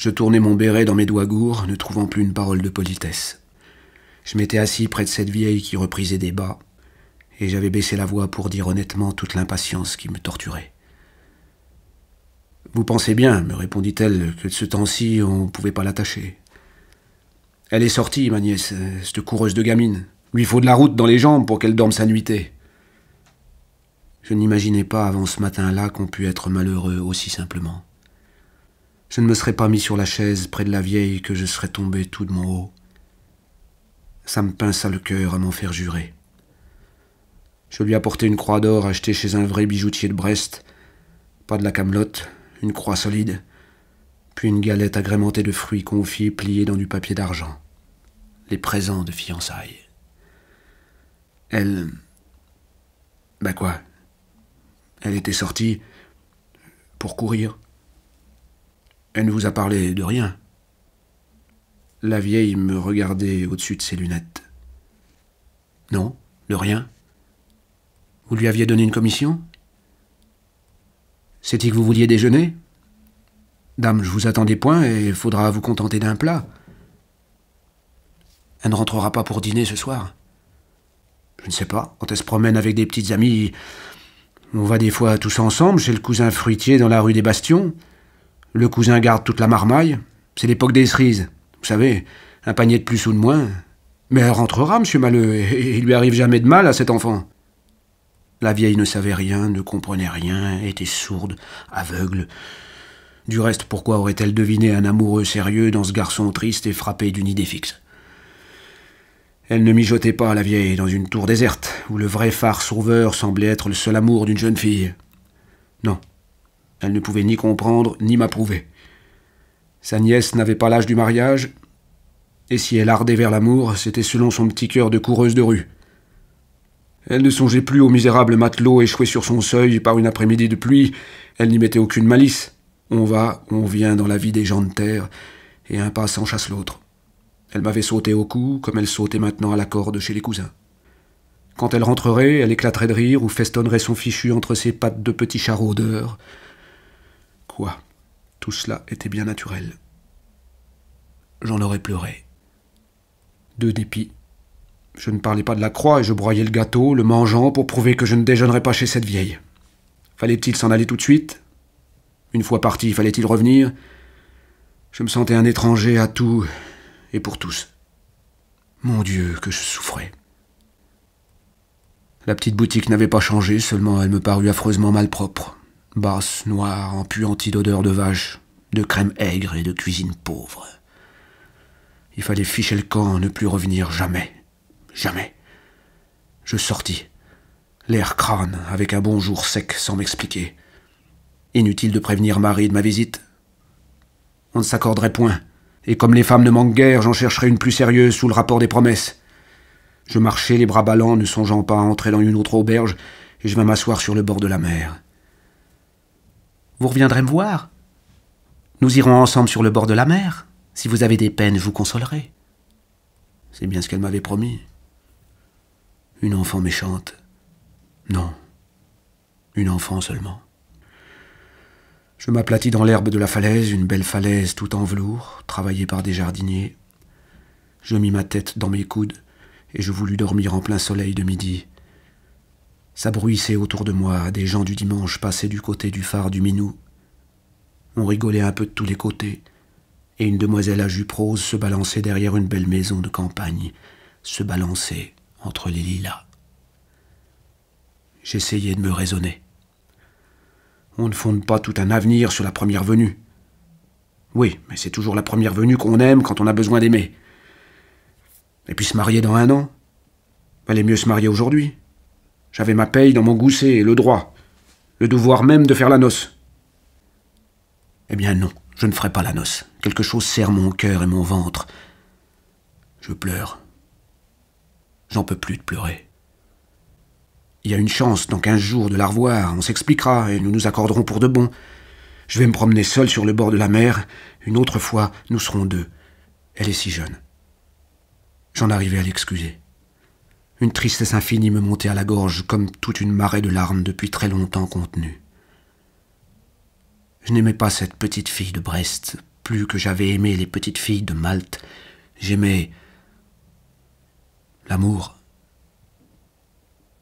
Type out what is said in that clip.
Je tournais mon béret dans mes doigts gourds, ne trouvant plus une parole de politesse. Je m'étais assis près de cette vieille qui reprisait des bas, et j'avais baissé la voix pour dire honnêtement toute l'impatience qui me torturait. Vous pensez bien, me répondit-elle, que de ce temps-ci on ne pouvait pas l'attacher. Elle est sortie, ma nièce, cette coureuse de gamine. Lui faut de la route dans les jambes pour qu'elle dorme sa nuitée. Je n'imaginais pas avant ce matin-là qu'on pût être malheureux aussi simplement. Je ne me serais pas mis sur la chaise près de la vieille que je serais tombé tout de mon haut. Ça me pinça le cœur à m'en faire jurer. Je lui apportai une croix d'or achetée chez un vrai bijoutier de Brest, pas de la camelote, une croix solide, puis une galette agrémentée de fruits confits pliés dans du papier d'argent. Les présents de fiançailles. Elle. ben quoi Elle était sortie pour courir. Elle ne vous a parlé de rien. La vieille me regardait au-dessus de ses lunettes. Non, de rien. Vous lui aviez donné une commission »« C'est-il que vous vouliez déjeuner Dame, je vous attendais point et il faudra vous contenter d'un plat. Elle ne rentrera pas pour dîner ce soir. Je ne sais pas, quand elle se promène avec des petites amies, on va des fois tous ensemble chez le cousin fruitier dans la rue des Bastions. Le cousin garde toute la marmaille. C'est l'époque des cerises. Vous savez, un panier de plus ou de moins. Mais elle rentrera, monsieur Maleux, et il lui arrive jamais de mal à cet enfant. La vieille ne savait rien, ne comprenait rien, était sourde, aveugle. Du reste, pourquoi aurait-elle deviné un amoureux sérieux dans ce garçon triste et frappé d'une idée fixe Elle ne mijotait pas, la vieille, dans une tour déserte, où le vrai phare sauveur semblait être le seul amour d'une jeune fille. Non, elle ne pouvait ni comprendre ni m'approuver. Sa nièce n'avait pas l'âge du mariage, et si elle ardait vers l'amour, c'était selon son petit cœur de coureuse de rue. Elle ne songeait plus au misérable matelot échoué sur son seuil par une après-midi de pluie, elle n'y mettait aucune malice. On va, on vient dans la vie des gens de terre, et un pas chasse l'autre. Elle m'avait sauté au cou, comme elle sautait maintenant à la corde chez les cousins. Quand elle rentrerait, elle éclaterait de rire ou festonnerait son fichu entre ses pattes de petit chat tout cela était bien naturel. J'en aurais pleuré. De dépit. Je ne parlais pas de la croix et je broyais le gâteau, le mangeant, pour prouver que je ne déjeunerais pas chez cette vieille. Fallait-il s'en aller tout de suite Une fois parti, fallait-il revenir Je me sentais un étranger à tout et pour tous. Mon Dieu, que je souffrais. La petite boutique n'avait pas changé, seulement elle me parut affreusement malpropre basse, noire, empuantie d'odeur de vache, de crème aigre et de cuisine pauvre. Il fallait ficher le camp, ne plus revenir jamais, jamais. Je sortis, l'air crâne, avec un bonjour sec sans m'expliquer. Inutile de prévenir Marie de ma visite. On ne s'accorderait point, et comme les femmes ne manquent guère, j'en chercherai une plus sérieuse sous le rapport des promesses. Je marchais les bras ballants, ne songeant pas à entrer dans une autre auberge, et je vais m'asseoir sur le bord de la mer. Vous reviendrez me voir. Nous irons ensemble sur le bord de la mer. Si vous avez des peines, je vous consolerai. C'est bien ce qu'elle m'avait promis. Une enfant méchante. Non. Une enfant seulement. Je m'aplatis dans l'herbe de la falaise, une belle falaise tout en velours, travaillée par des jardiniers. Je mis ma tête dans mes coudes, et je voulus dormir en plein soleil de midi. Ça bruissait autour de moi, des gens du dimanche passaient du côté du phare du Minou. On rigolait un peu de tous les côtés, et une demoiselle à jupe rose se balançait derrière une belle maison de campagne, se balançait entre les lilas. J'essayais de me raisonner. On ne fonde pas tout un avenir sur la première venue. Oui, mais c'est toujours la première venue qu'on aime quand on a besoin d'aimer. Et puis se marier dans un an. Valait mieux se marier aujourd'hui. J'avais ma paye dans mon gousset et le droit, le devoir même de faire la noce. Eh bien non, je ne ferai pas la noce. Quelque chose serre mon cœur et mon ventre. Je pleure. J'en peux plus de pleurer. Il y a une chance dans un jour, de la revoir, on s'expliquera et nous nous accorderons pour de bon. Je vais me promener seul sur le bord de la mer, une autre fois nous serons deux. Elle est si jeune. J'en arrivais à l'excuser. Une tristesse infinie me montait à la gorge, comme toute une marée de larmes depuis très longtemps contenues. Je n'aimais pas cette petite fille de Brest, plus que j'avais aimé les petites filles de Malte. J'aimais l'amour